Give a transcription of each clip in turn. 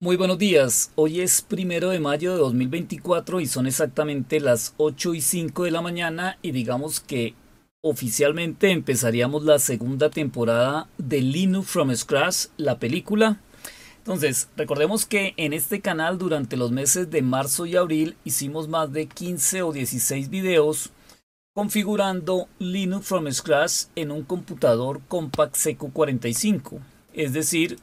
Muy buenos días, hoy es primero de mayo de 2024 y son exactamente las 8 y 5 de la mañana y digamos que oficialmente empezaríamos la segunda temporada de Linux from Scratch, la película. Entonces, recordemos que en este canal durante los meses de marzo y abril hicimos más de 15 o 16 videos configurando Linux from Scratch en un computador Compact Seco 45 es decir,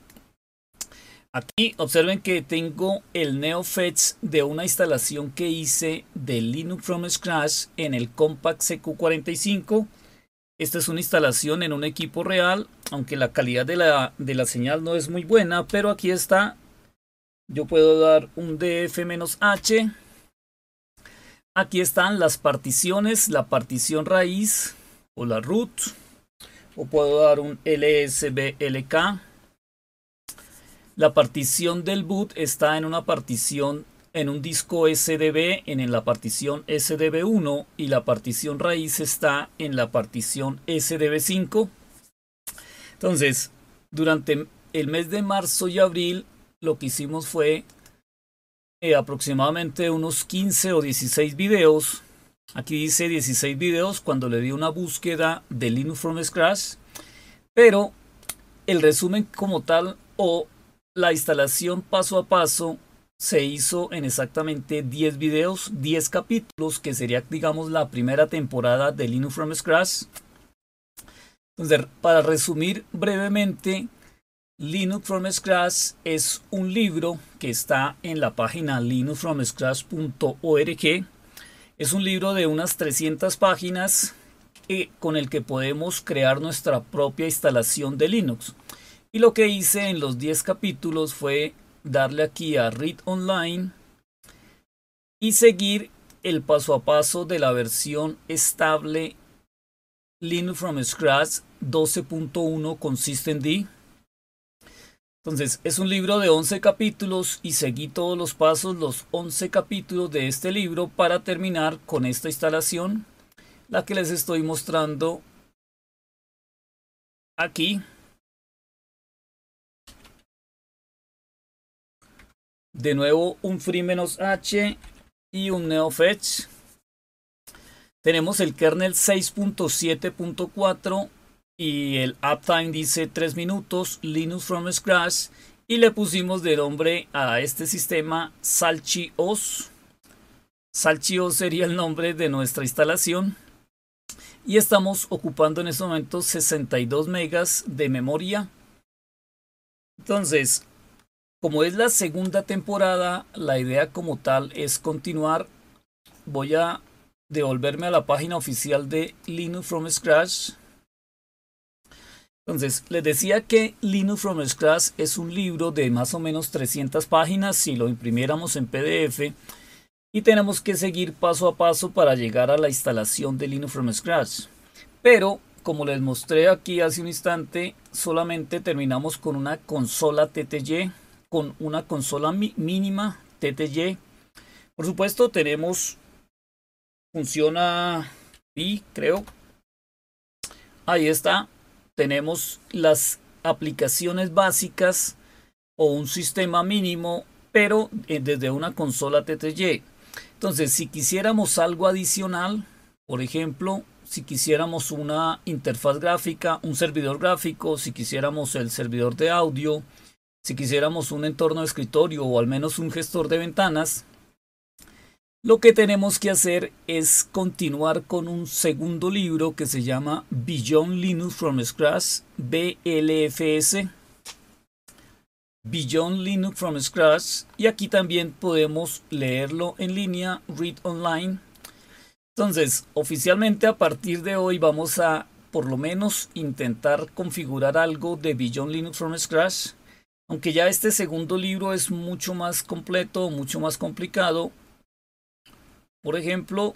Aquí observen que tengo el NeoFetch de una instalación que hice de Linux from Scratch en el Compact CQ45. Esta es una instalación en un equipo real, aunque la calidad de la, de la señal no es muy buena, pero aquí está. Yo puedo dar un df-h. Aquí están las particiones, la partición raíz o la root. O puedo dar un lsblk la partición del boot está en una partición en un disco SDB en la partición SDB1 y la partición raíz está en la partición SDB5. Entonces, durante el mes de marzo y abril lo que hicimos fue eh, aproximadamente unos 15 o 16 videos. Aquí dice 16 videos cuando le di una búsqueda de Linux from Scratch, pero el resumen como tal o la instalación paso a paso se hizo en exactamente 10 videos, 10 capítulos, que sería, digamos, la primera temporada de Linux from Scratch. Entonces, para resumir brevemente, Linux from Scratch es un libro que está en la página linuxfromscratch.org. Es un libro de unas 300 páginas eh, con el que podemos crear nuestra propia instalación de Linux. Y lo que hice en los 10 capítulos fue darle aquí a Read Online y seguir el paso a paso de la versión estable Linux from Scratch 12.1 D. Entonces, es un libro de 11 capítulos y seguí todos los pasos, los 11 capítulos de este libro para terminar con esta instalación, la que les estoy mostrando aquí. De nuevo un free menos h y un neo fetch. Tenemos el kernel 6.7.4 y el uptime dice 3 minutos, Linux from scratch. Y le pusimos de nombre a este sistema SalchiOS. SalchiOS sería el nombre de nuestra instalación. Y estamos ocupando en este momento 62 megas de memoria. Entonces, como es la segunda temporada, la idea como tal es continuar. Voy a devolverme a la página oficial de Linux from Scratch. Entonces, les decía que Linux from Scratch es un libro de más o menos 300 páginas si lo imprimiéramos en PDF y tenemos que seguir paso a paso para llegar a la instalación de Linux from Scratch. Pero, como les mostré aquí hace un instante, solamente terminamos con una consola TTY con una consola mínima TTY. Por supuesto, tenemos. Funciona y creo. Ahí está. Tenemos las aplicaciones básicas o un sistema mínimo, pero eh, desde una consola TTY. Entonces, si quisiéramos algo adicional, por ejemplo, si quisiéramos una interfaz gráfica, un servidor gráfico, si quisiéramos el servidor de audio, si quisiéramos un entorno de escritorio o al menos un gestor de ventanas, lo que tenemos que hacer es continuar con un segundo libro que se llama Beyond Linux from Scratch, BLFS. Beyond Linux from Scratch. Y aquí también podemos leerlo en línea, read online. Entonces, oficialmente a partir de hoy vamos a por lo menos intentar configurar algo de Beyond Linux from Scratch aunque ya este segundo libro es mucho más completo, mucho más complicado. Por ejemplo,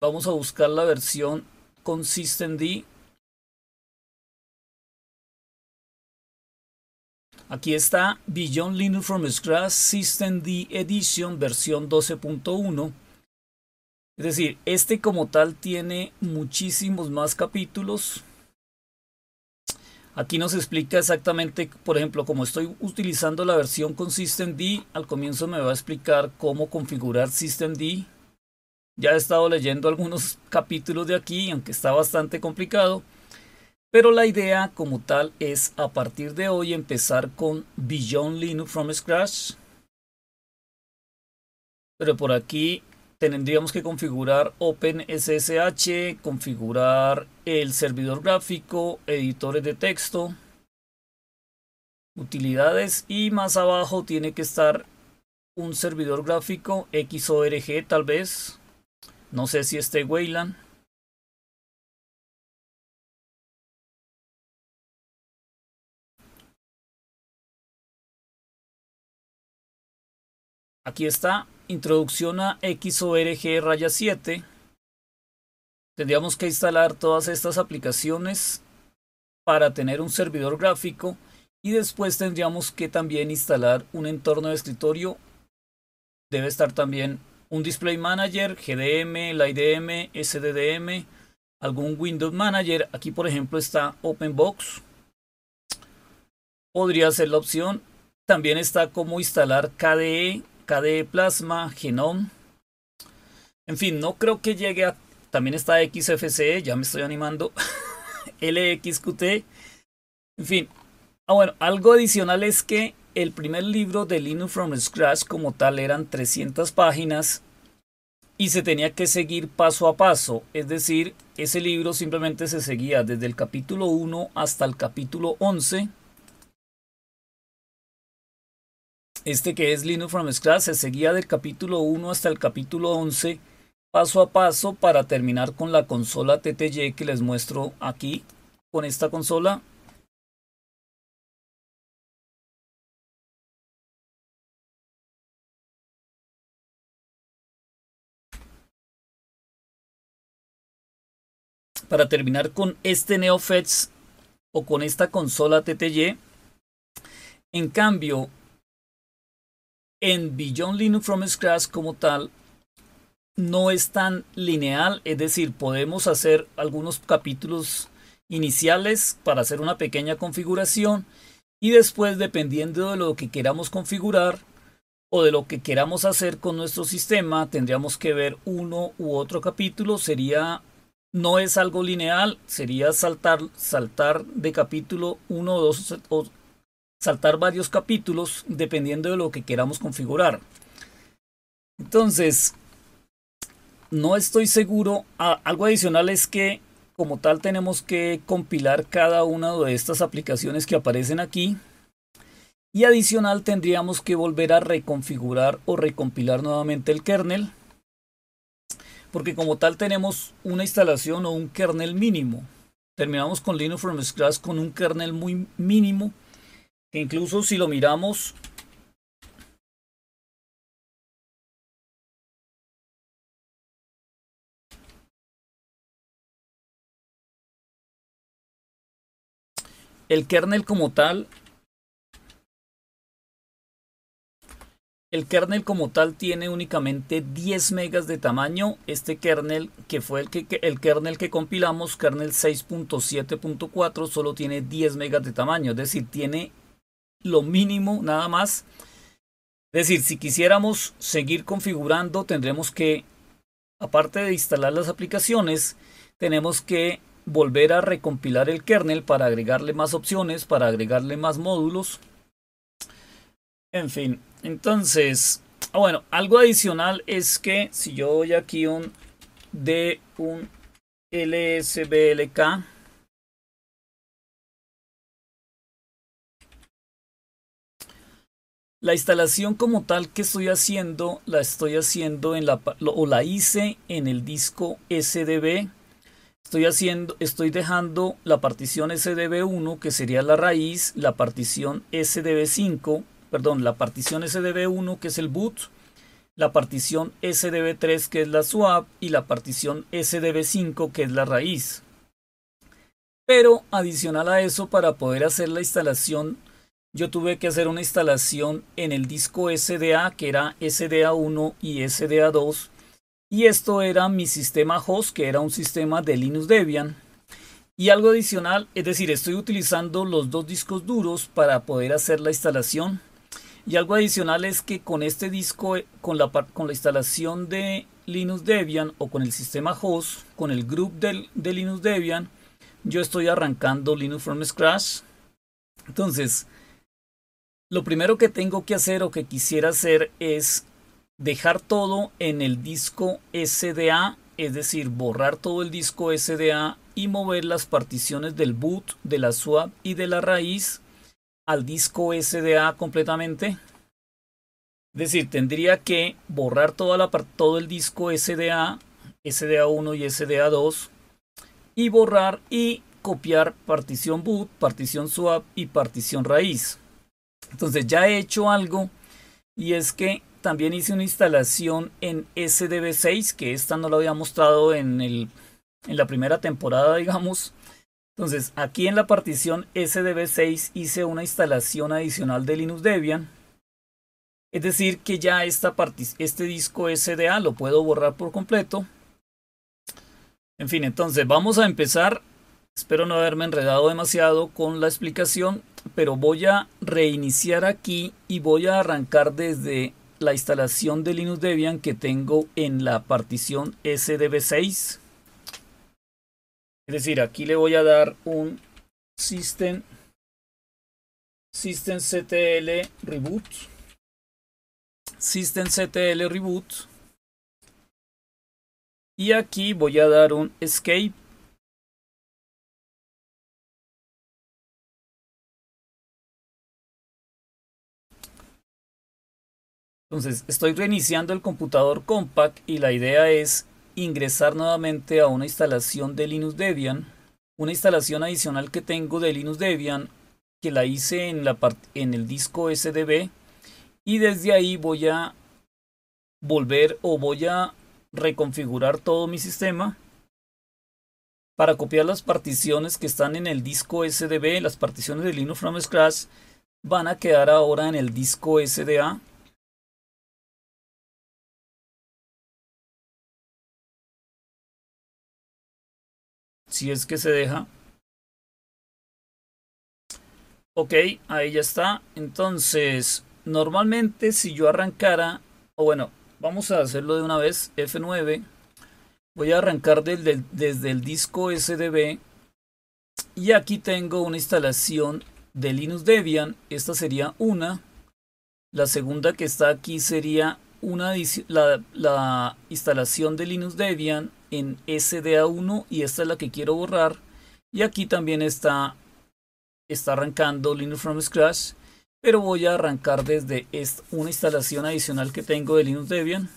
vamos a buscar la versión D. Aquí está Beyond Linux from Scratch System D Edition versión 12.1. Es decir, este como tal tiene muchísimos más capítulos. Aquí nos explica exactamente, por ejemplo, como estoy utilizando la versión con systemd, al comienzo me va a explicar cómo configurar systemd. Ya he estado leyendo algunos capítulos de aquí, aunque está bastante complicado. Pero la idea como tal es a partir de hoy empezar con Beyond Linux from Scratch. Pero por aquí tendríamos que configurar OpenSSH, configurar el servidor gráfico, editores de texto, utilidades y más abajo tiene que estar un servidor gráfico XORG tal vez. No sé si esté Wayland. Aquí está introducción a XORG raya 7, tendríamos que instalar todas estas aplicaciones para tener un servidor gráfico y después tendríamos que también instalar un entorno de escritorio. Debe estar también un Display Manager, GDM, LIDM, SDDM, algún Windows Manager. Aquí por ejemplo está OpenBox. Podría ser la opción. También está como instalar KDE KDE Plasma, Genome. En fin, no creo que llegue a... También está XFCE, ya me estoy animando. LXQT. En fin. Ah, bueno, algo adicional es que el primer libro de Linux from Scratch como tal eran 300 páginas y se tenía que seguir paso a paso. Es decir, ese libro simplemente se seguía desde el capítulo 1 hasta el capítulo 11 este que es Linux from Scratch, se seguía del capítulo 1 hasta el capítulo 11, paso a paso, para terminar con la consola TTY que les muestro aquí, con esta consola. Para terminar con este NeoFetch o con esta consola TTY. En cambio, en Beyond Linux from Scratch como tal no es tan lineal, es decir, podemos hacer algunos capítulos iniciales para hacer una pequeña configuración y después dependiendo de lo que queramos configurar o de lo que queramos hacer con nuestro sistema, tendríamos que ver uno u otro capítulo, sería no es algo lineal, sería saltar saltar de capítulo 1 o 2 saltar varios capítulos dependiendo de lo que queramos configurar. Entonces, no estoy seguro. Ah, algo adicional es que como tal tenemos que compilar cada una de estas aplicaciones que aparecen aquí. Y adicional tendríamos que volver a reconfigurar o recompilar nuevamente el kernel. Porque como tal tenemos una instalación o un kernel mínimo. Terminamos con Linux from Scratch con un kernel muy mínimo incluso si lo miramos el kernel como tal El kernel como tal tiene únicamente 10 megas de tamaño. Este kernel, que fue el, que, el kernel que compilamos, kernel 6.7.4, solo tiene 10 megas de tamaño. Es decir, tiene lo mínimo nada más. Es decir, si quisiéramos seguir configurando, tendremos que, aparte de instalar las aplicaciones, tenemos que volver a recompilar el kernel para agregarle más opciones, para agregarle más módulos. En fin, entonces, ah, bueno, algo adicional es que si yo doy aquí un de un lsblk La instalación como tal que estoy haciendo, la estoy haciendo en la o la hice en el disco SDB. Estoy haciendo, estoy dejando la partición SDB1 que sería la raíz, la partición SDB5, perdón, la partición SDB1 que es el boot, la partición SDB3 que es la swap y la partición SDB5 que es la raíz. Pero adicional a eso para poder hacer la instalación yo tuve que hacer una instalación en el disco SDA que era SDA1 y SDA2 y esto era mi sistema host que era un sistema de Linux Debian y algo adicional es decir estoy utilizando los dos discos duros para poder hacer la instalación y algo adicional es que con este disco con la, con la instalación de Linux Debian o con el sistema host con el group de, de Linux Debian yo estoy arrancando Linux from scratch entonces lo primero que tengo que hacer o que quisiera hacer es dejar todo en el disco SDA, es decir, borrar todo el disco SDA y mover las particiones del boot, de la swap y de la raíz al disco SDA completamente. Es decir, tendría que borrar toda la, todo el disco SDA, SDA1 y SDA2 y borrar y copiar partición boot, partición swap y partición raíz. Entonces ya he hecho algo y es que también hice una instalación en SDB6, que esta no la había mostrado en, el, en la primera temporada, digamos. Entonces aquí en la partición SDB6 hice una instalación adicional de Linux Debian. Es decir, que ya esta este disco SDA lo puedo borrar por completo. En fin, entonces vamos a empezar Espero no haberme enredado demasiado con la explicación, pero voy a reiniciar aquí y voy a arrancar desde la instalación de Linux Debian que tengo en la partición SDB6. Es decir, aquí le voy a dar un system systemctl reboot systemctl reboot y aquí voy a dar un escape Entonces estoy reiniciando el computador Compact y la idea es ingresar nuevamente a una instalación de Linux Debian. Una instalación adicional que tengo de Linux Debian que la hice en el disco SDB y desde ahí voy a volver o voy a reconfigurar todo mi sistema para copiar las particiones que están en el disco SDB, las particiones de Linux from Scratch van a quedar ahora en el disco SDA si es que se deja. Ok, ahí ya está. Entonces, normalmente si yo arrancara, o bueno, vamos a hacerlo de una vez, F9. Voy a arrancar desde el disco SDB. Y aquí tengo una instalación de Linux Debian. Esta sería una. La segunda que está aquí sería una la, instalación de Linux Debian en SDA1 y esta es la que quiero borrar. Y aquí también está, está arrancando Linux from scratch, pero voy a arrancar desde una instalación adicional que tengo de Linux Debian.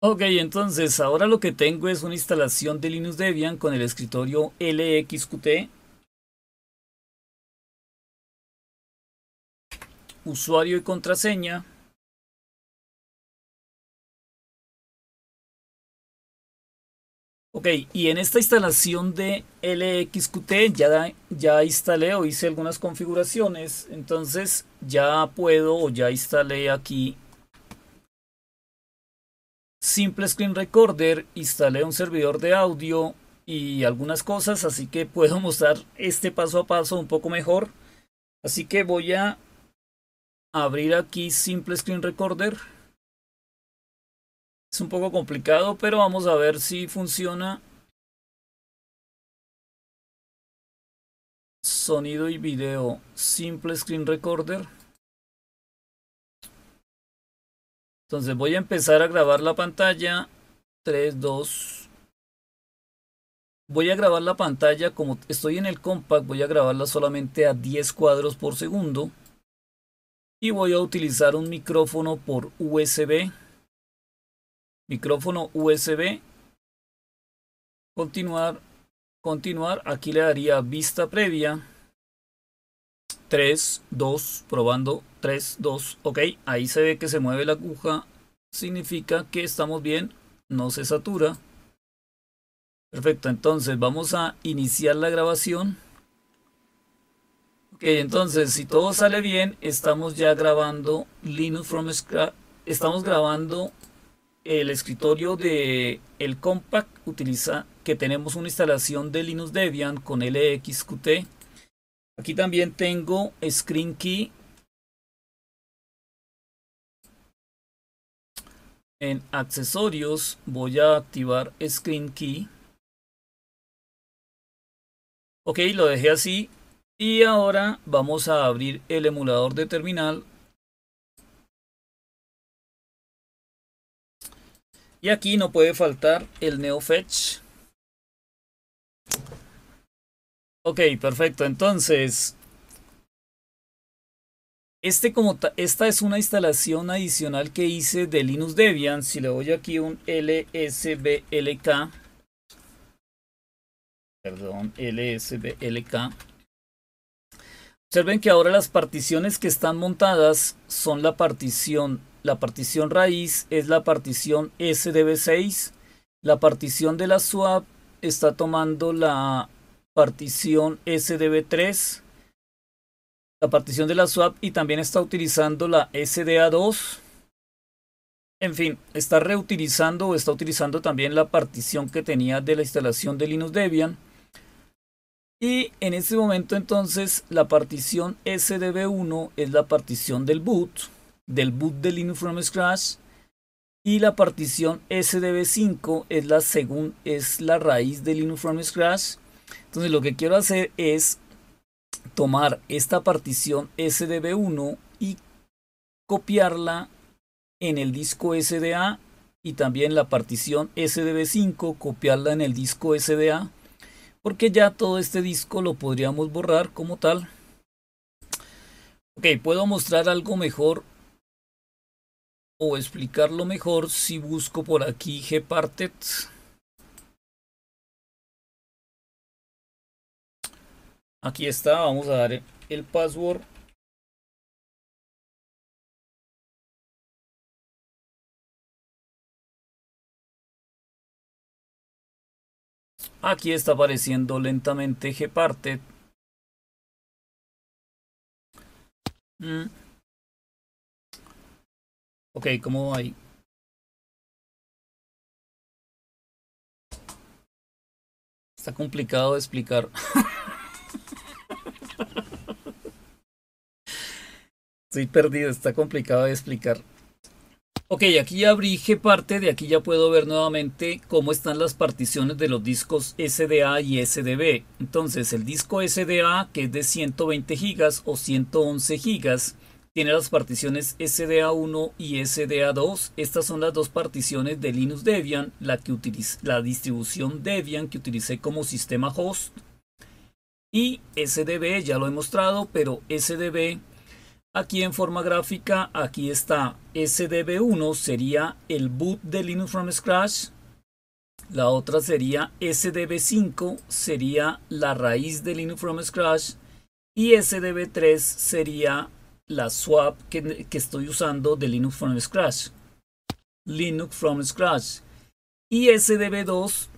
Ok, entonces ahora lo que tengo es una instalación de Linux Debian con el escritorio LXQT usuario y contraseña, Ok, y en esta instalación de LXQT ya, ya instalé o hice algunas configuraciones, entonces ya puedo o ya instalé aquí Simple Screen Recorder, instalé un servidor de audio y algunas cosas, así que puedo mostrar este paso a paso un poco mejor. Así que voy a abrir aquí Simple Screen Recorder. Es un poco complicado, pero vamos a ver si funciona. Sonido y video, Simple Screen Recorder. Entonces voy a empezar a grabar la pantalla. 3, 2. Voy a grabar la pantalla como estoy en el compact, voy a grabarla solamente a 10 cuadros por segundo y voy a utilizar un micrófono por USB. Micrófono USB. Continuar. Continuar. Aquí le daría vista previa. 3, 2, probando. 3, 2, ok. Ahí se ve que se mueve la aguja. Significa que estamos bien. No se satura. Perfecto, entonces vamos a iniciar la grabación entonces, si todo sale bien, estamos ya grabando Linux from Scrap, Estamos grabando el escritorio de el Compact utiliza que tenemos una instalación de Linux Debian con LXQT. Aquí también tengo Screen Key en accesorios voy a activar screen key ok lo dejé así y ahora vamos a abrir el emulador de terminal. Y aquí no puede faltar el NeoFetch. Ok, perfecto. Entonces, este como esta es una instalación adicional que hice de Linux Debian. Si le doy aquí un lsblk, perdón, lsblk, Observen que ahora las particiones que están montadas son la partición, la partición raíz es la partición SDB6, la partición de la swap está tomando la partición SDB3, la partición de la swap y también está utilizando la SDA2. En fin, está reutilizando o está utilizando también la partición que tenía de la instalación de Linux Debian. Y en este momento entonces la partición SDB1 es la partición del boot, del boot de Linux from Scratch. Y la partición SDB5 es la, según, es la raíz de Linux from Scratch. Entonces lo que quiero hacer es tomar esta partición SDB1 y copiarla en el disco SDA y también la partición SDB5 copiarla en el disco SDA porque ya todo este disco lo podríamos borrar como tal. Ok, puedo mostrar algo mejor o explicarlo mejor si busco por aquí Gparted. Aquí está, vamos a dar el password Aquí está apareciendo lentamente gparted. Mm. Ok, ¿cómo va ahí? Está complicado de explicar. Estoy perdido, está complicado de explicar. Ok, aquí ya abrí parte, de aquí ya puedo ver nuevamente cómo están las particiones de los discos SDA y SDB. Entonces el disco SDA, que es de 120 GB o 111 GB, tiene las particiones SDA1 y SDA2. Estas son las dos particiones de Linux Debian, la, que utiliza, la distribución Debian que utilicé como sistema host. Y SDB, ya lo he mostrado, pero SDB Aquí en forma gráfica, aquí está SDB1, sería el boot de Linux from scratch. La otra sería SDB5, sería la raíz de Linux from scratch. Y SDB3 sería la swap que, estoy usando de Linux from scratch. Linux from scratch. Y SDB2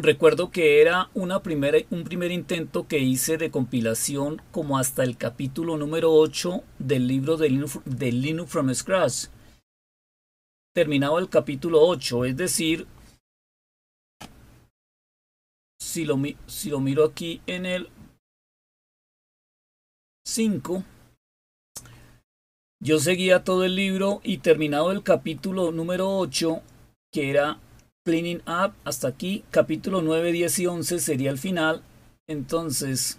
Recuerdo que era una primera, un primer intento que hice de compilación como hasta el capítulo número 8 del libro de Linux, from Scratch. Terminado el capítulo 8, es decir, si lo, si lo miro aquí en el 5, yo seguía todo el libro y terminado el capítulo número 8, que era Cleaning Up hasta aquí. Capítulo 9, 10 y 11 sería el final. Entonces,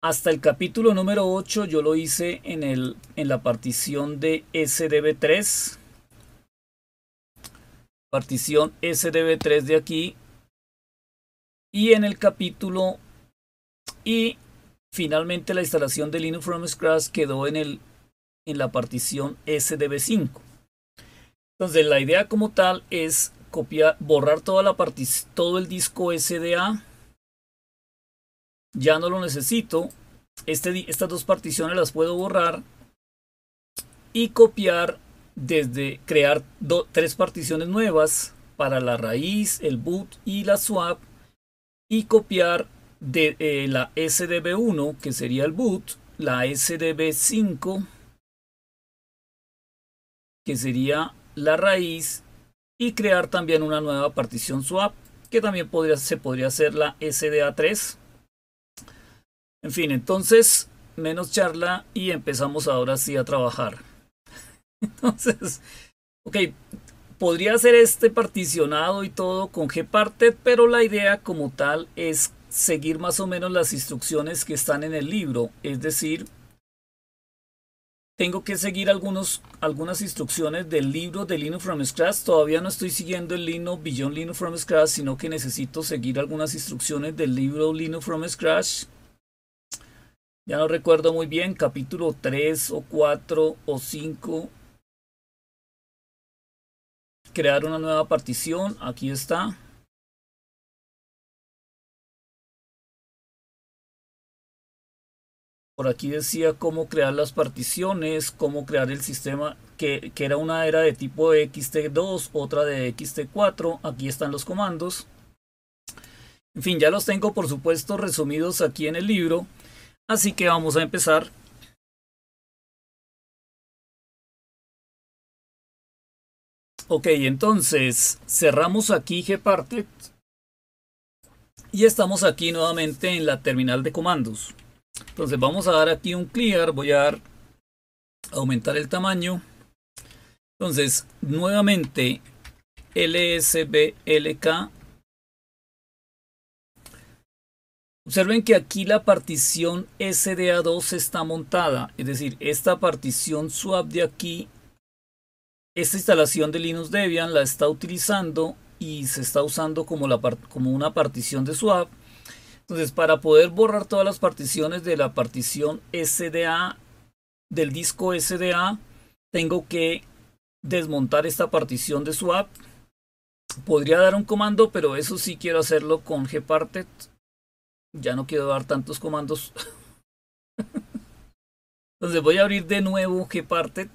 hasta el capítulo número 8 yo lo hice en, el, en la partición de SDB3. Partición SDB3 de aquí. Y en el capítulo... Y finalmente la instalación de Linux from Scratch quedó en, el, en la partición SDB5. Entonces la idea como tal es copiar, borrar toda la todo el disco SDA. Ya no lo necesito. Este, estas dos particiones las puedo borrar y copiar desde crear tres particiones nuevas para la raíz, el boot y la swap y copiar de eh, la SDB1 que sería el boot, la SDB5 que sería la raíz y crear también una nueva partición swap que también podría, se podría hacer la SDA3. En fin, entonces menos charla y empezamos ahora sí a trabajar. Entonces, ok, podría hacer este particionado y todo con Gparted, pero la idea como tal es seguir más o menos las instrucciones que están en el libro, es decir, tengo que seguir algunos, algunas instrucciones del libro de Linux from Scratch. Todavía no estoy siguiendo el Linux Beyond Linux from Scratch, sino que necesito seguir algunas instrucciones del libro Linux from Scratch. Ya no recuerdo muy bien, capítulo 3 o 4 o 5. Crear una nueva partición, aquí está. Por aquí decía cómo crear las particiones, cómo crear el sistema que, era una era de tipo XT2, otra de XT4. Aquí están los comandos. En fin, ya los tengo por supuesto resumidos aquí en el libro. Así que vamos a empezar. Ok, entonces cerramos aquí Gparted y estamos aquí nuevamente en la terminal de comandos. Entonces vamos a dar aquí un clear, voy a dar, aumentar el tamaño. Entonces, nuevamente, lsblk. Observen que aquí la partición SDA2 está montada, es decir, esta partición swap de aquí, esta instalación de Linux Debian la está utilizando y se está usando como, como una partición de swap entonces, para poder borrar todas las particiones de la partición SDA, del disco SDA, tengo que desmontar esta partición de swap. Podría dar un comando, pero eso sí quiero hacerlo con gparted. Ya no quiero dar tantos comandos. Entonces voy a abrir de nuevo gparted.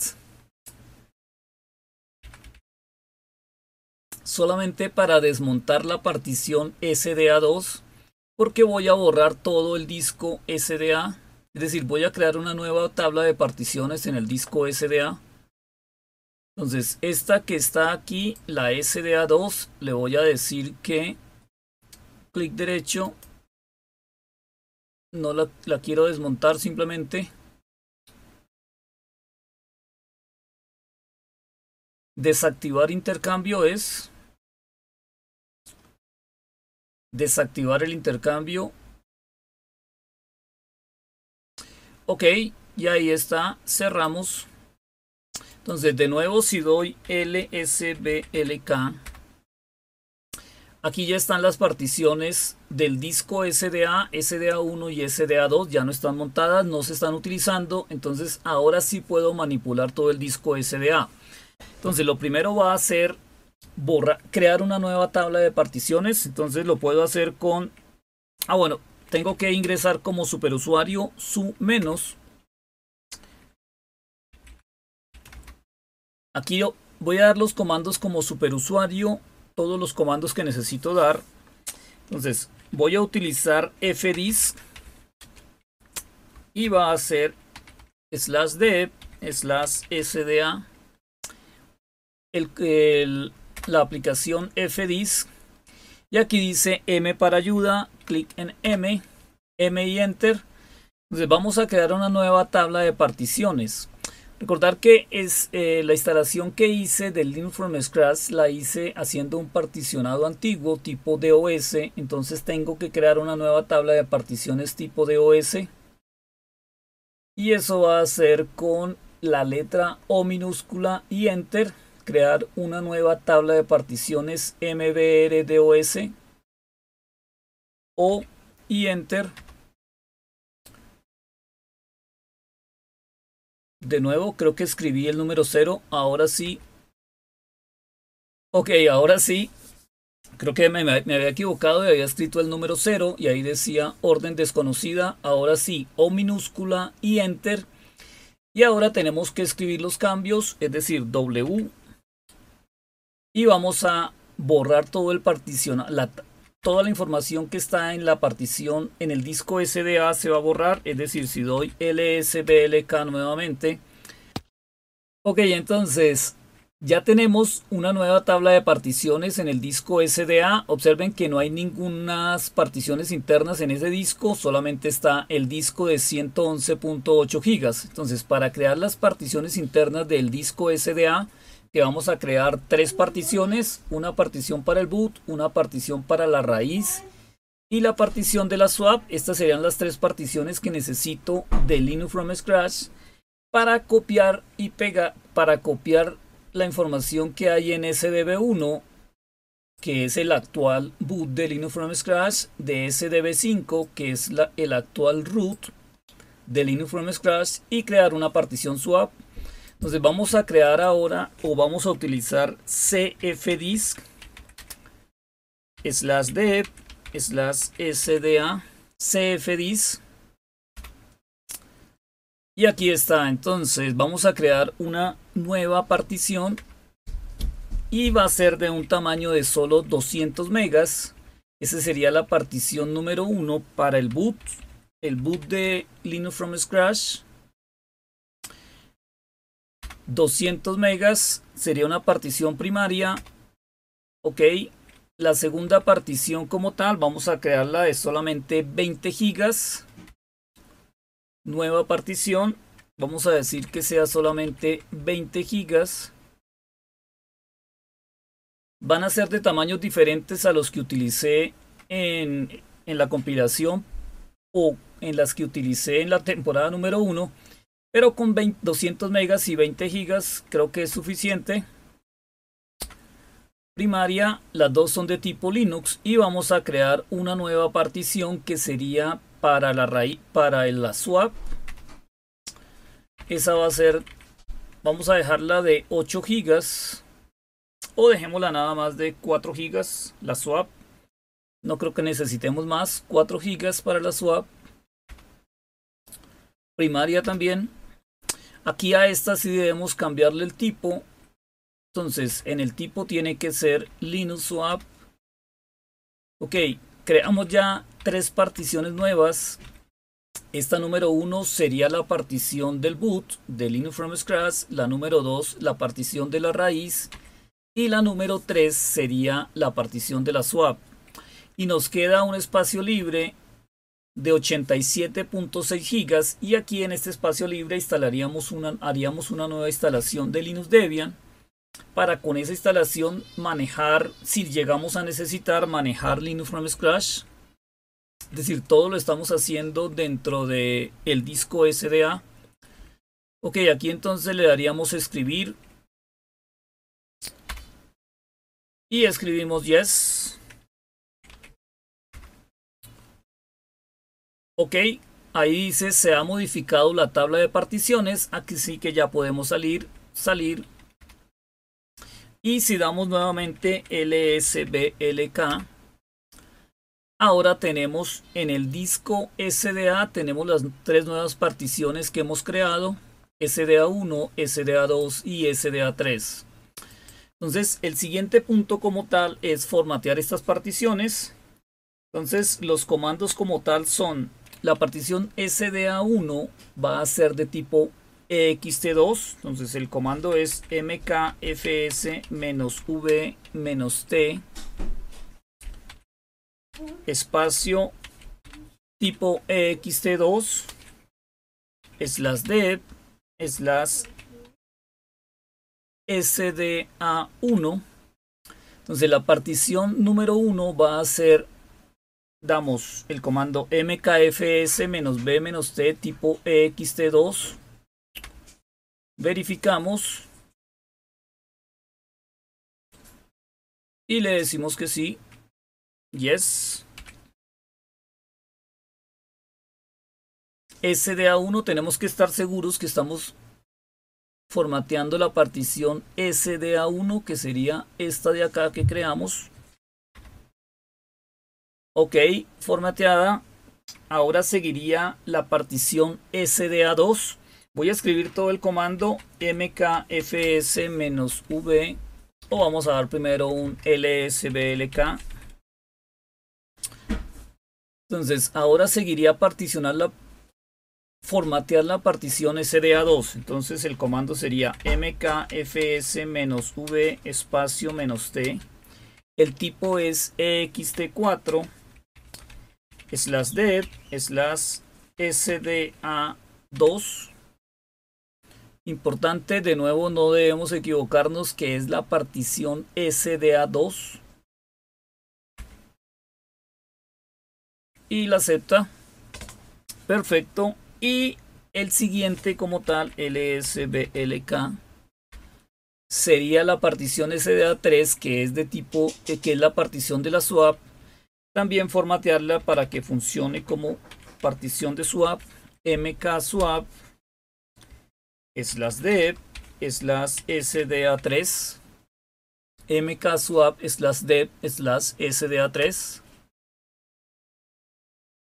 Solamente para desmontar la partición SDA2 porque voy a borrar todo el disco SDA. Es decir, voy a crear una nueva tabla de particiones en el disco SDA. Entonces, esta que está aquí, la SDA2, le voy a decir que clic derecho. No la, la quiero desmontar simplemente. Desactivar intercambio es desactivar el intercambio. Ok, y ahí está, cerramos. Entonces, de nuevo, si doy LSBLK, aquí ya están las particiones del disco SDA, SDA1 y SDA2, ya no están montadas, no se están utilizando, entonces ahora sí puedo manipular todo el disco SDA. Entonces, lo primero va a ser borra, crear una nueva tabla de particiones. Entonces lo puedo hacer con... Ah, bueno, tengo que ingresar como superusuario su menos. Aquí yo voy a dar los comandos como superusuario, todos los comandos que necesito dar. Entonces voy a utilizar fdisk y va a ser slash dev slash sda. El, que el, la aplicación FDIS y aquí dice M para ayuda, clic en M, M y Enter. Entonces vamos a crear una nueva tabla de particiones. Recordar que es eh, la instalación que hice del Linux from Scratch la hice haciendo un particionado antiguo tipo DOS, entonces tengo que crear una nueva tabla de particiones tipo DOS y eso va a ser con la letra O minúscula y Enter crear una nueva tabla de particiones mbrdos o y enter. De nuevo, creo que escribí el número 0. Ahora sí. Ok, ahora sí. Creo que me, había equivocado y había escrito el número 0 y ahí decía orden desconocida. Ahora sí, O minúscula y enter. Y ahora tenemos que escribir los cambios, es decir, W y vamos a borrar todo el partición, toda la información que está en la partición en el disco SDA se va a borrar, es decir, si doy LSBLK nuevamente. Ok, entonces ya tenemos una nueva tabla de particiones en el disco SDA. Observen que no hay ninguna particiones internas en ese disco, solamente está el disco de 111.8 GB. Entonces, para crear las particiones internas del disco SDA, vamos a crear tres particiones, una partición para el boot, una partición para la raíz y la partición de la swap. Estas serían las tres particiones que necesito de Linux from scratch para copiar y pegar, para copiar la información que hay en SDB1, que es el actual boot de Linux from scratch, de SDB5, que es el actual root de Linux from scratch, y crear una partición swap entonces vamos a crear ahora o vamos a utilizar cfdisk slash dev slash sda cfdisk y aquí está, entonces vamos a crear una nueva partición y va a ser de un tamaño de solo 200 megas. Esa sería la partición número 1 para el boot, el boot de Linux from Scratch. 200 megas sería una partición primaria. Ok. La segunda partición como tal, vamos a crearla de solamente 20 gigas. Nueva partición. Vamos a decir que sea solamente 20 gigas. Van a ser de tamaños diferentes a los que utilicé en, en la compilación o en las que utilicé en la temporada número 1. Pero con 200 megas y 20 gigas creo que es suficiente. Primaria, las dos son de tipo Linux y vamos a crear una nueva partición que sería para la raíz, para la swap. Esa va a ser, vamos a dejarla de 8 gigas o dejémosla nada más de 4 gigas, la swap. No creo que necesitemos más, 4 gigas para la swap. Primaria también. Aquí a esta sí debemos cambiarle el tipo. Entonces, en el tipo tiene que ser Linux Swap. Ok, creamos ya tres particiones nuevas. Esta número 1 sería la partición del boot de Linux from scratch, la número 2 la partición de la raíz y la número 3 sería la partición de la swap. Y nos queda un espacio libre de 87.6 gigas y aquí en este espacio libre instalaríamos una, haríamos una nueva instalación de Linux Debian para con esa instalación manejar, si llegamos a necesitar, manejar Linux from scratch. Es decir, todo lo estamos haciendo dentro de el disco SDA. Ok, aquí entonces le daríamos escribir. Y escribimos yes. Ok, ahí dice se ha modificado la tabla de particiones. Aquí sí que ya podemos salir, salir. Y si damos nuevamente lsblk, ahora tenemos en el disco SDA, tenemos las tres nuevas particiones que hemos creado. SDA1, SDA2 y SDA3. Entonces, el siguiente punto como tal es formatear estas particiones. Entonces, los comandos como tal son la partición SDA1 va a ser de tipo EXT2, entonces el comando es mkfs-v-t espacio tipo ext2 slash dev slash sda1 entonces la partición número 1 va a ser damos el comando mkfs-b-t tipo ext2 verificamos y le decimos que sí yes SDA1 tenemos que estar seguros que estamos formateando la partición SDA1 que sería esta de acá que creamos Ok, formateada. Ahora seguiría la partición SDA2. Voy a escribir todo el comando mkfs-v o vamos a dar primero un lsblk. Entonces, ahora seguiría particionar la formatear la partición SDA2. Entonces, el comando sería mkfs-v espacio-t. El tipo es ext4 slash dev slash sda2. Importante, de nuevo, no debemos equivocarnos que es la partición sda2. Y la acepta. Perfecto. Y el siguiente como tal, lsblk, sería la partición sda3, que es de tipo, que es la partición de la swap también formatearla para que funcione como partición de swap, mk swap, slash dev, las sda3, mk swap, slash dev, slash sda3.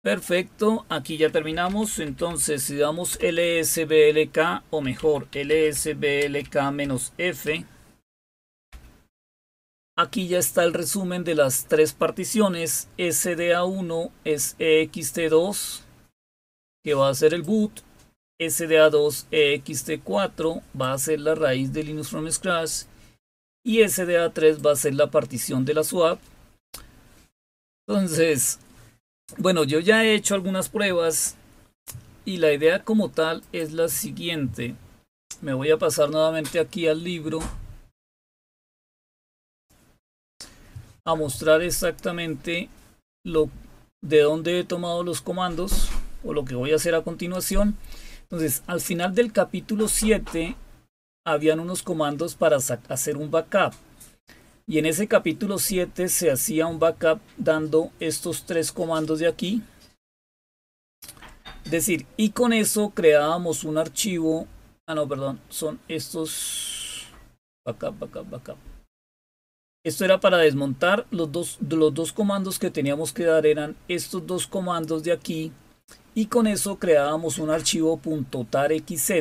Perfecto, aquí ya terminamos. Entonces, si damos lsblk o mejor lsblk-f, Aquí ya está el resumen de las tres particiones. SDA1 es EXT2, que va a ser el boot. SDA2 EXT4 va a ser la raíz de Linux from Scratch. Y SDA3 va a ser la partición de la swap. Entonces, bueno, yo ya he hecho algunas pruebas. Y la idea como tal es la siguiente. Me voy a pasar nuevamente aquí al libro a mostrar exactamente lo de dónde he tomado los comandos o lo que voy a hacer a continuación. Entonces, al final del capítulo 7 habían unos comandos para hacer un backup. Y en ese capítulo 7 se hacía un backup dando estos tres comandos de aquí. Es decir, y con eso creábamos un archivo. Ah, no, perdón, son estos backup, backup, backup. Esto era para desmontar los dos, los dos comandos que teníamos que dar eran estos dos comandos de aquí y con eso creábamos un archivo .tarxz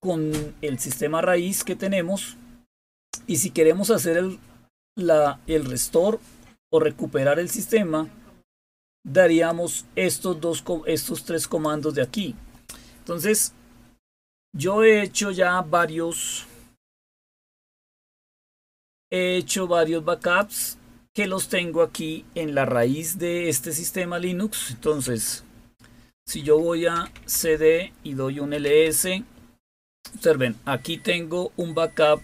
con el sistema raíz que tenemos y si queremos hacer el, la, el restore o recuperar el sistema daríamos estos, dos, estos tres comandos de aquí entonces yo he hecho ya varios he hecho varios backups que los tengo aquí en la raíz de este sistema Linux. Entonces, si yo voy a CD y doy un ls, observen, aquí tengo un backup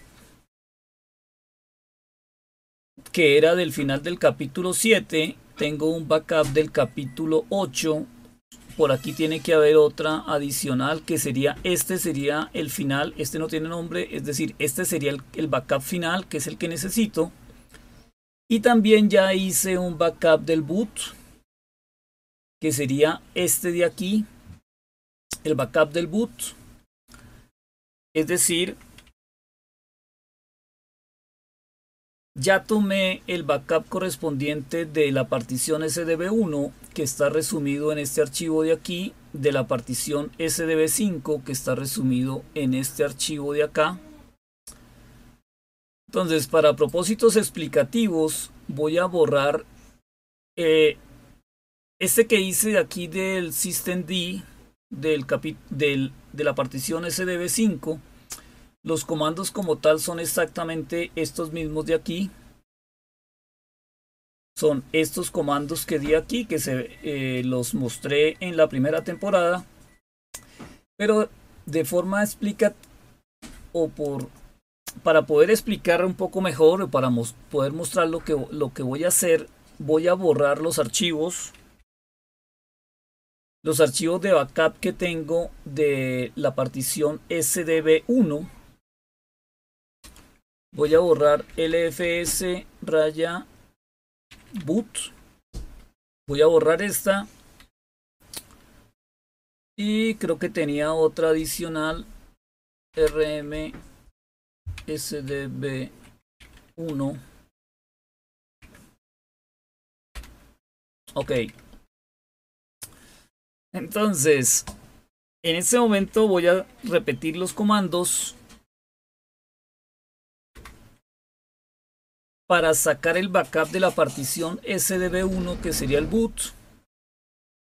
que era del final del capítulo 7, tengo un backup del capítulo 8 por aquí tiene que haber otra adicional que sería, este sería el final, este no tiene nombre, es decir, este sería el, backup final que es el que necesito. Y también ya hice un backup del boot, que sería este de aquí, el backup del boot. Es decir, ya tomé el backup correspondiente de la partición SDB1 que está resumido en este archivo de aquí, de la partición SDB5 que está resumido en este archivo de acá. Entonces, para propósitos explicativos, voy a borrar eh, este que hice de aquí del systemd del del, de la partición SDB5. Los comandos como tal son exactamente estos mismos de aquí son estos comandos que di aquí, que se eh, los mostré en la primera temporada, pero de forma explica o por para poder explicar un poco mejor o para poder mostrar lo que, lo que voy a hacer, voy a borrar los archivos los archivos de backup que tengo de la partición SDB1. Voy a borrar LFS raya boot. Voy a borrar esta. Y creo que tenía otra adicional. RM SDB1. Ok. Entonces, en este momento voy a repetir los comandos para sacar el backup de la partición SDB1 que sería el boot.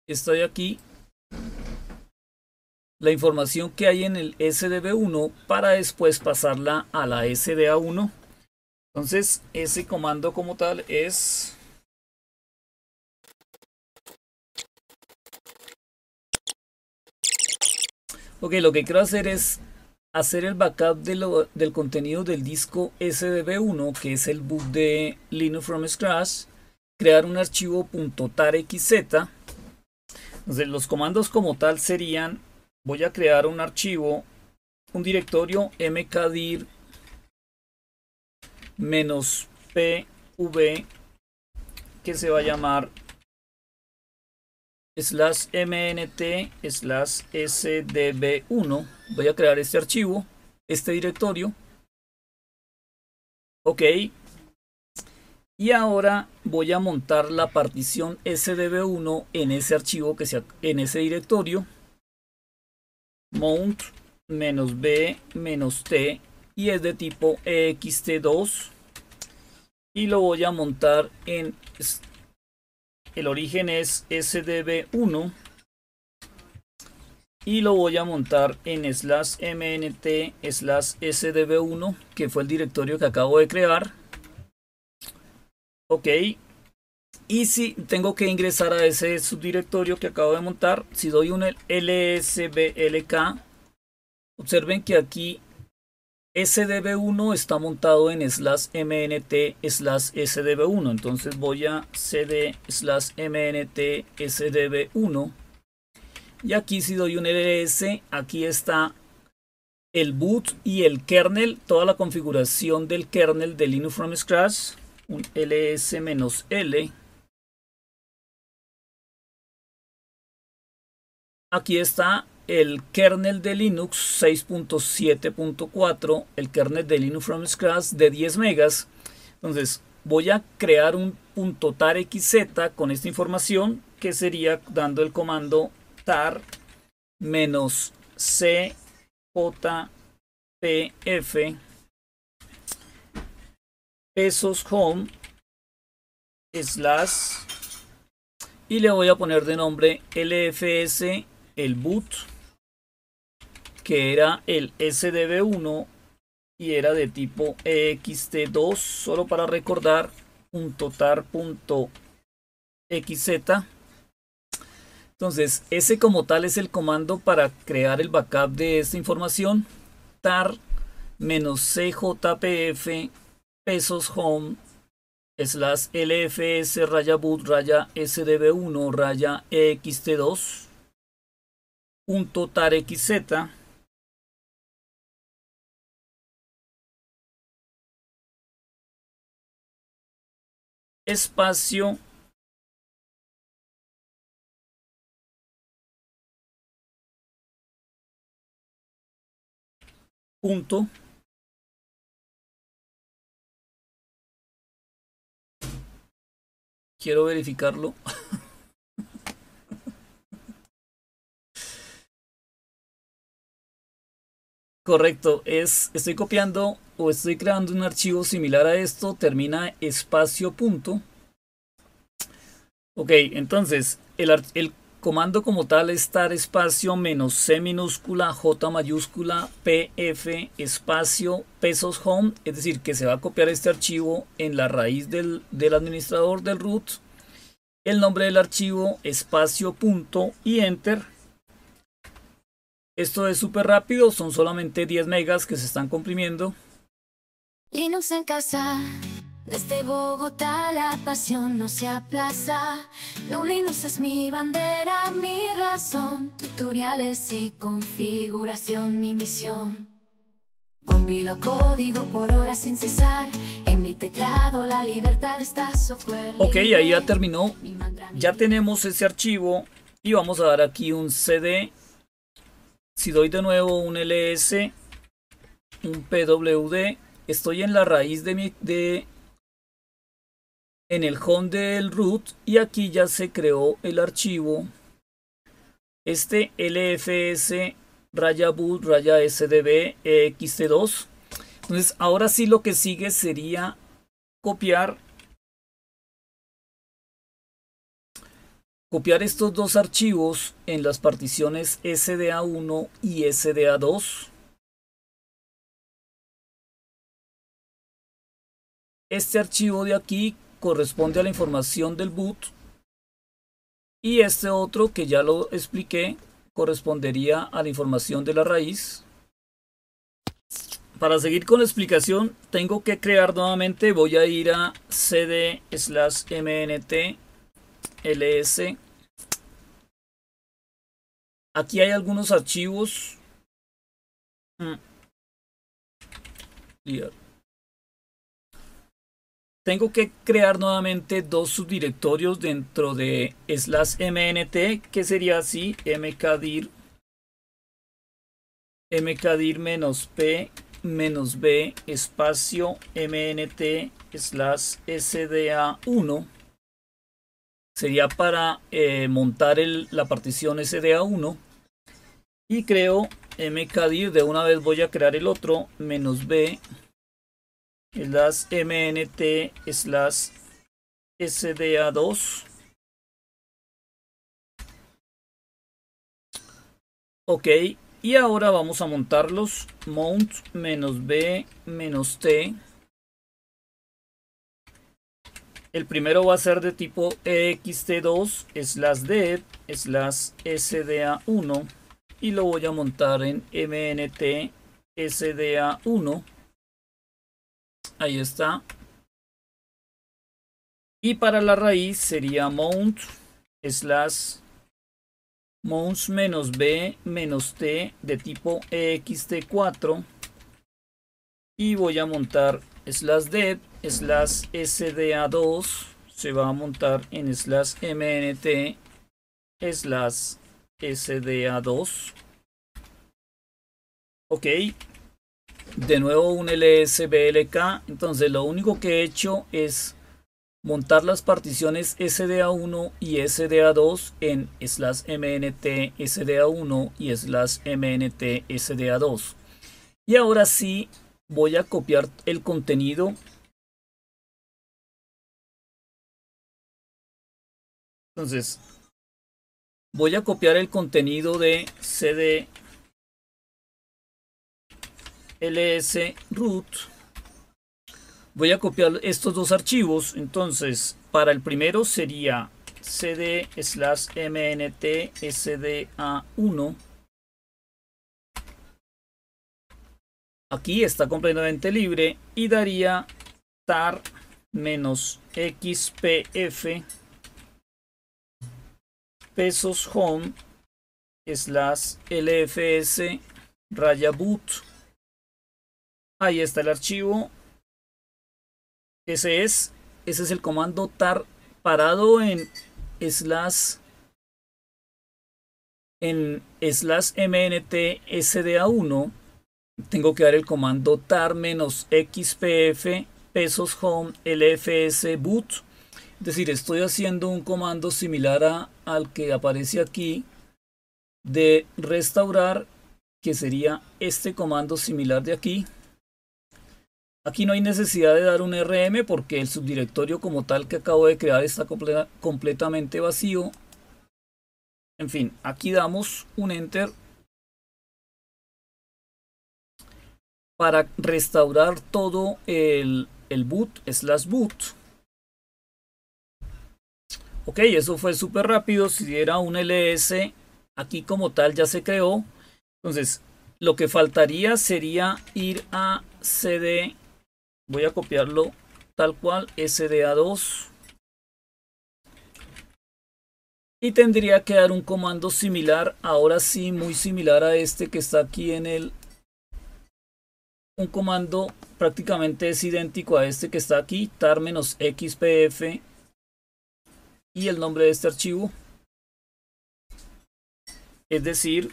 estoy aquí. La información que hay en el SDB1 para después pasarla a la SDA1. Entonces ese comando como tal es... Ok, lo que quiero hacer es hacer el backup del contenido del disco SDB1, que es el boot de Linux from Scratch, crear un archivo .tarxz. Entonces, los comandos como tal serían, voy a crear un archivo, un directorio mkdir -pv que se va a llamar slash mnt slash sdb1 voy a crear este archivo este directorio ok y ahora voy a montar la partición sdb1 en ese archivo que sea en ese directorio mount menos -b menos -t y es de tipo ext2 y lo voy a montar en el origen es SDB1. Y lo voy a montar en slash mnt slash sdb1, que fue el directorio que acabo de crear. Ok. Y si tengo que ingresar a ese subdirectorio que acabo de montar, si doy un lsblk, observen que aquí SDB1 está montado en slash mnt slash SDB1. Entonces voy a cd slash mnt SDB1. Y aquí si doy un ls, aquí está el boot y el kernel, toda la configuración del kernel de Linux from scratch. Un ls-l. Aquí está el kernel de Linux 6.7.4, el kernel de Linux from scratch de 10 megas. Entonces voy a crear un xz con esta información que sería dando el comando tar menos cjpf pesos home slash y le voy a poner de nombre lfs el boot que era el SDB1 y era de tipo e xt 2 solo para recordar, .tar.xz. Entonces, ese como tal es el comando para crear el backup de esta información. tar -cjpf pesos home slash lfs raya boot raya sdb1 raya ext2 XZ espacio punto quiero verificarlo correcto es estoy copiando o estoy creando un archivo similar a esto, termina espacio punto. Ok, entonces el, comando como tal es tar espacio menos C minúscula, J mayúscula, PF espacio pesos home, es decir, que se va a copiar este archivo en la raíz del, del administrador del root, el nombre del archivo espacio punto y enter. Esto es súper rápido, son solamente 10 megas que se están comprimiendo. Linux en casa. Desde Bogotá la pasión no se aplaza. Linux es mi bandera, mi razón. Tutoriales y configuración, mi misión. Combino código por horas sin cesar. En mi teclado la libertad está software. Ok, ahí ya terminó. Ya tenemos ese archivo. Y vamos a dar aquí un CD. Si doy de nuevo un LS, un PWD estoy en la raíz de mi de en el home del root y aquí ya se creó el archivo este lfs raya boot raya sdb e xt2 entonces ahora sí lo que sigue sería copiar copiar estos dos archivos en las particiones sda1 y sda2 Este archivo de aquí corresponde a la información del boot y este otro que ya lo expliqué correspondería a la información de la raíz. Para seguir con la explicación tengo que crear nuevamente, voy a ir a cd slash mnt ls. Aquí hay algunos archivos. Mm tengo que crear nuevamente dos subdirectorios dentro de slash mnt, que sería así, mkdir mkdir-p menos b espacio mnt slash sda1 sería para eh, montar la partición sda1 y creo mkdir de una vez voy a crear el otro menos b las mnt slash sda2 ok y ahora vamos a montarlos mount menos b menos t el primero va a ser de tipo ext2 slash dev slash sda1 y lo voy a montar en mnt sda1 Ahí está. Y para la raíz sería mount slash mount menos b menos t de tipo ext4. Y voy a montar slash dev slash sda2. Se va a montar en slash mnt slash sda2. Ok, de nuevo un LSBLK. Entonces lo único que he hecho es montar las particiones SDA1 y SDA2 en slash MNT SDA1 y slash MNT SDA2. Y ahora sí voy a copiar el contenido. Entonces, voy a copiar el contenido de CD ls root. Voy a copiar estos dos archivos. Entonces, para el primero sería cd slash mnt sda1. Aquí está completamente libre y daría tar xpf pesos home slash lfs raya boot Ahí está el archivo. Ese es. Ese es el comando tar parado en slash en slash mnt sda1 tengo que dar el comando tar menos xpf pesos home lfs boot es decir estoy haciendo un comando similar al que aparece aquí de restaurar que sería este comando similar de aquí Aquí no hay necesidad de dar un RM porque el subdirectorio como tal que acabo de crear está completamente vacío. En fin, aquí damos un enter para restaurar todo el, el boot slash boot. Ok, eso fue súper rápido. Si diera un ls, aquí como tal ya se creó. Entonces, lo que faltaría sería ir a cd voy a copiarlo tal cual, SDA2. Y tendría que dar un comando similar, ahora sí, muy similar a este que está aquí en el... Un comando prácticamente es idéntico a este que está aquí, tar-xpf y el nombre de este archivo. Es decir,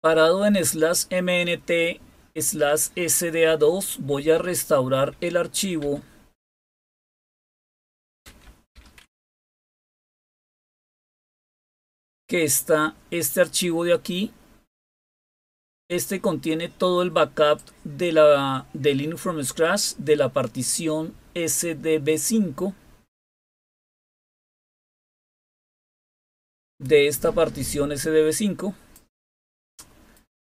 Parado en slash mnt slash sda2 voy a restaurar el archivo que está este archivo de aquí. Este contiene todo el backup de, la, de Linux from Scratch de la partición SDB5. De esta partición SDB5.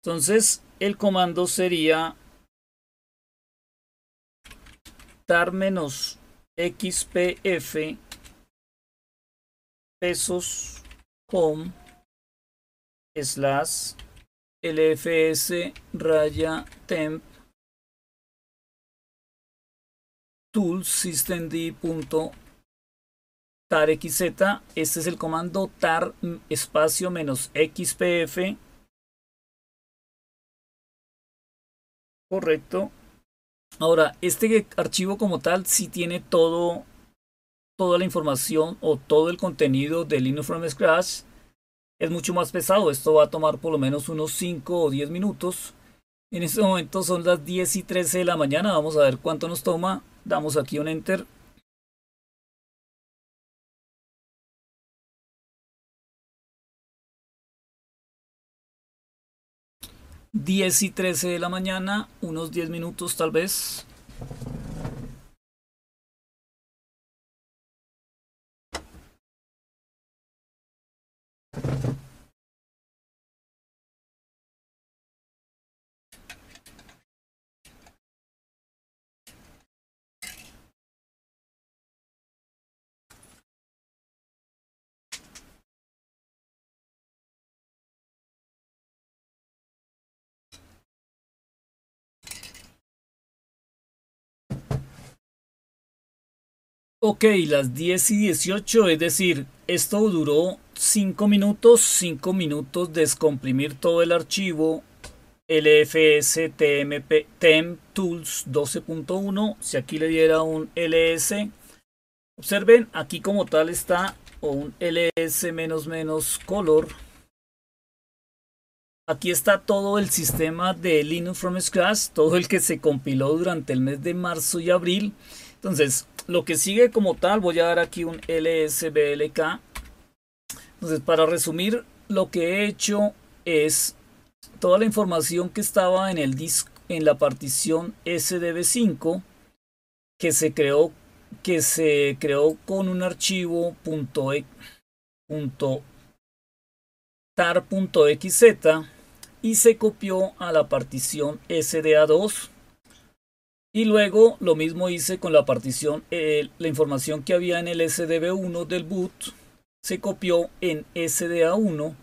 Entonces, el comando sería tar menos xpf pesos com slash lfs raya temp tar xz este es el comando tar espacio menos xpf Correcto. Ahora, este archivo como tal si tiene todo, toda la información o todo el contenido de Linux from Scratch. Es mucho más pesado, esto va a tomar por lo menos unos 5 o 10 minutos. En este momento son las 10 y 13 de la mañana, vamos a ver cuánto nos toma. Damos aquí un enter 10 y 13 de la mañana, unos 10 minutos tal vez. Ok, las 10 y 18, es decir, esto duró 5 minutos, 5 minutos descomprimir todo el archivo LFS TMP, TEM Tools 12.1. Si aquí le diera un LS, observen, aquí como tal está un LS menos menos color. Aquí está todo el sistema de Linux from Scratch, todo el que se compiló durante el mes de marzo y abril. Entonces, lo que sigue como tal, voy a dar aquí un LSBLK. Entonces, para resumir, lo que he hecho es toda la información que estaba en el disco, en la partición SDB5 que se creó que se creó con un archivo e, .tar.xz y se copió a la partición SDA2 y luego lo mismo hice con la partición, eh, la información que había en el SDB1 del boot se copió en SDA1,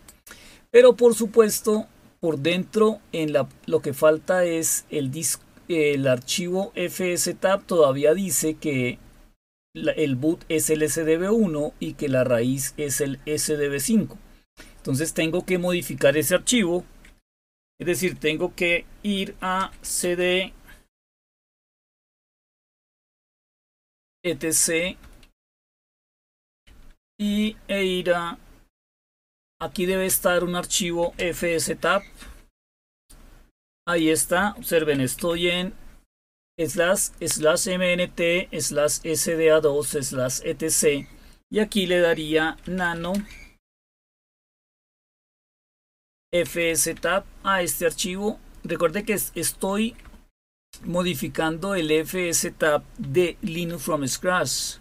pero por supuesto por dentro en la, lo que falta es el, el archivo FSTab todavía dice que el boot es el SDB1 y que la raíz es el SDB5. Entonces tengo que modificar ese archivo, es decir, tengo que ir a CD etc. Y e aquí debe estar un archivo fs tap Ahí está, observen, estoy en slash slash mnt slash sda2 slash etc. Y aquí le daría nano fstab a este archivo. Recuerde que estoy modificando el fs tab de Linux from scratch,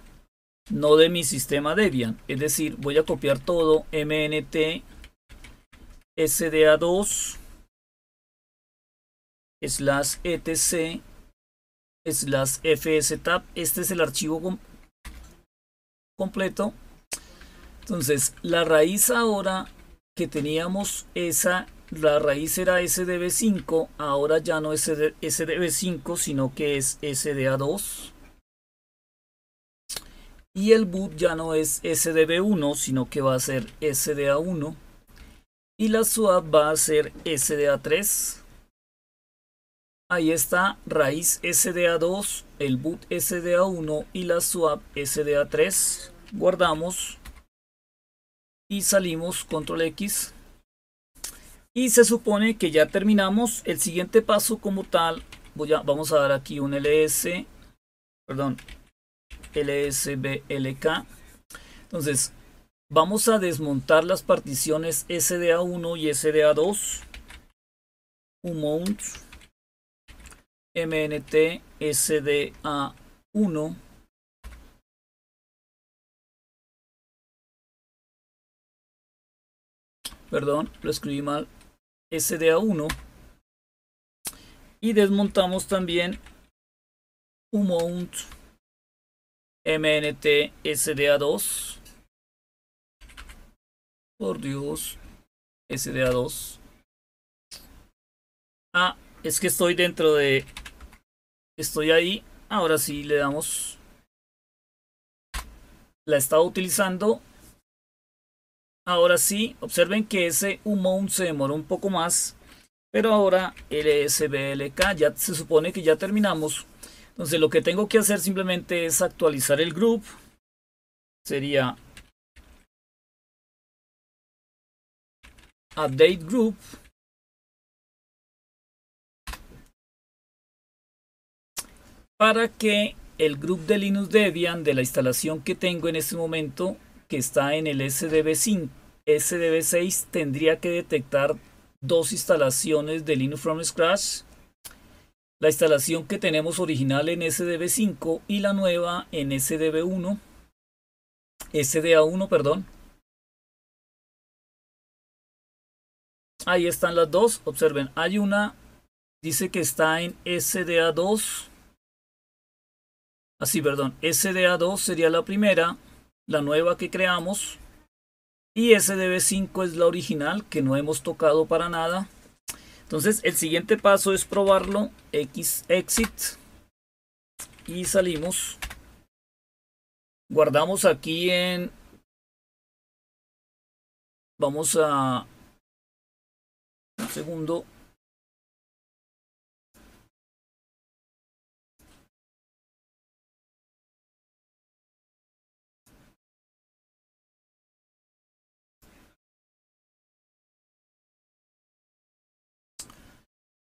no de mi sistema Debian. Es decir, voy a copiar todo mnt sda2 slash etc slash tab Este es el archivo completo. Entonces, la raíz ahora que teníamos esa la raíz era SDB5, ahora ya no es SDB5, sino que es SDA2. Y el boot ya no es SDB1, sino que va a ser SDA1. Y la swap va a ser SDA3. Ahí está, raíz SDA2, el boot SDA1 y la swap SDA3. Guardamos y salimos, control X, y se supone que ya terminamos. El siguiente paso como tal, voy a, vamos a dar aquí un ls, perdón, lsblk. Entonces, vamos a desmontar las particiones SDA1 y SDA2. Umount mnt SDA1 Perdón, lo escribí mal. SDA1 y desmontamos también Un mount MNT SDA2 por Dios SDA2 Ah, es que estoy dentro de estoy ahí ahora sí le damos la estaba utilizando Ahora sí, observen que ese umount se demoró un poco más, pero ahora LSBLK ya se supone que ya terminamos. Entonces lo que tengo que hacer simplemente es actualizar el group. Sería update group. Para que el group de Linux Debian de la instalación que tengo en este momento que está en el SDB5, SDB6 tendría que detectar dos instalaciones de Linux from scratch. La instalación que tenemos original en SDB5 y la nueva en SDB1. SDA1, perdón. Ahí están las dos. Observen, hay una, dice que está en SDA2. Así, ah, perdón. SDA2 sería la primera la nueva que creamos. Y SDB5 es la original que no hemos tocado para nada. Entonces el siguiente paso es probarlo. X exit. Y salimos. Guardamos aquí en... Vamos a... Un segundo.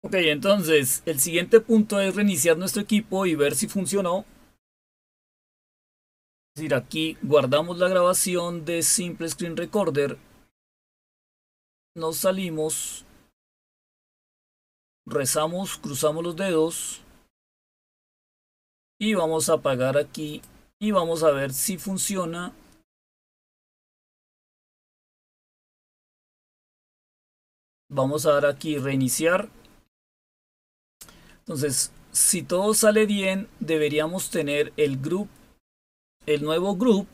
Ok, entonces el siguiente punto es reiniciar nuestro equipo y ver si funcionó. Es decir, aquí guardamos la grabación de Simple Screen Recorder. Nos salimos. Rezamos, cruzamos los dedos. Y vamos a apagar aquí. Y vamos a ver si funciona vamos a dar aquí reiniciar entonces, si todo sale bien, deberíamos tener el el nuevo group.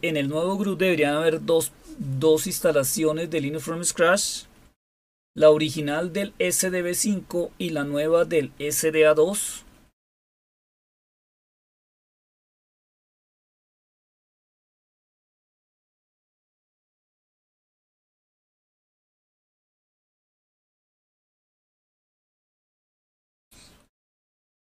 en el nuevo group deberían haber dos, dos instalaciones de Linux from scratch. La original del SDB5 y la nueva del SDA2.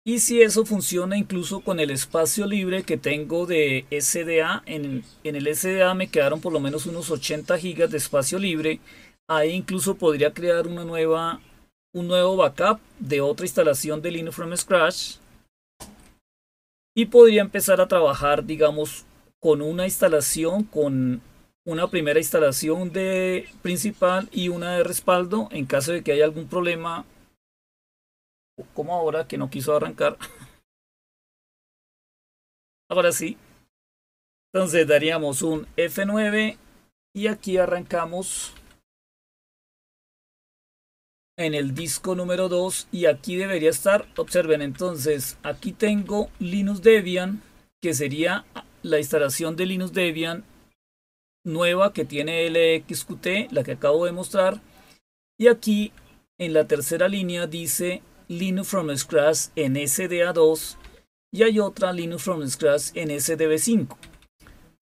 Y si eso funciona incluso con el espacio libre que tengo de SDA, en, el SDA me quedaron por lo menos unos 80 gigas de espacio libre. Ahí incluso podría crear una nueva, un nuevo backup de otra instalación de Linux from scratch. Y podría empezar a trabajar, digamos, con una instalación, con una primera instalación de principal y una de respaldo en caso de que haya algún problema como ahora que no quiso arrancar. ahora sí. Entonces daríamos un F9 y aquí arrancamos en el disco número 2 y aquí debería estar, observen entonces, aquí tengo Linux Debian, que sería la instalación de Linux Debian nueva que tiene LXQT, la que acabo de mostrar, y aquí en la tercera línea dice Linux from Scratch en SDA2 y hay otra Linux from Scratch en SDB5.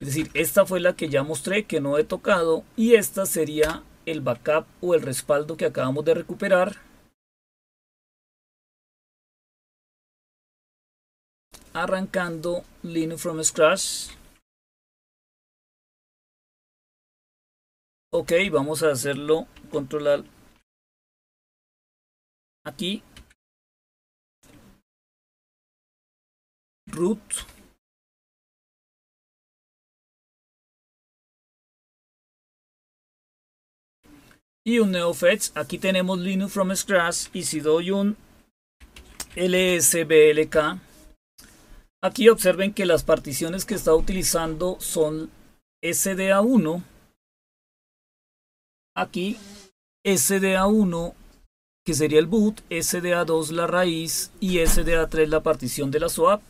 Es decir, esta fue la que ya mostré que no he tocado y esta sería el backup o el respaldo que acabamos de recuperar. Arrancando Linux from Scratch. Ok, vamos a hacerlo controlar aquí root y un NeoFetch. Aquí tenemos Linux from scratch y si doy un lsblk, aquí observen que las particiones que está utilizando son SDA1, aquí SDA1 que sería el boot, SDA2 la raíz y SDA3 la partición de la swap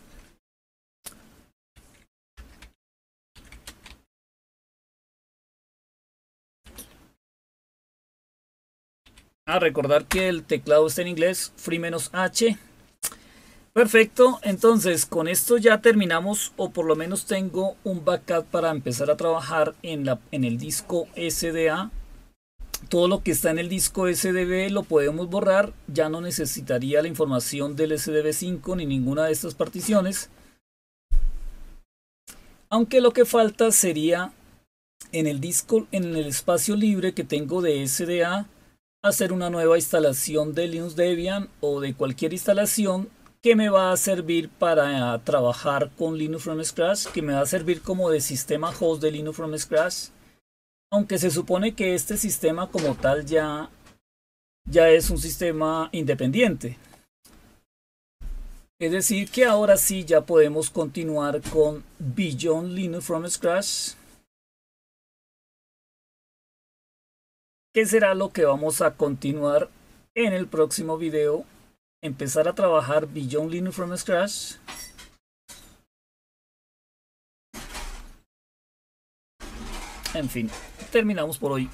a recordar que el teclado está en inglés, free-h. Perfecto, entonces con esto ya terminamos o por lo menos tengo un backup para empezar a trabajar en, la, en el disco SDA. Todo lo que está en el disco SDB lo podemos borrar, ya no necesitaría la información del SDB5 ni ninguna de estas particiones. Aunque lo que falta sería en el disco, en el espacio libre que tengo de SDA, hacer una nueva instalación de Linux Debian o de cualquier instalación que me va a servir para eh, trabajar con Linux from scratch, que me va a servir como de sistema host de Linux from scratch. Aunque se supone que este sistema como tal ya, ya es un sistema independiente. Es decir, que ahora sí ya podemos continuar con Beyond Linux from Scratch ¿Qué será lo que vamos a continuar en el próximo video, empezar a trabajar Beyond Linux from Scratch. En fin, terminamos por hoy.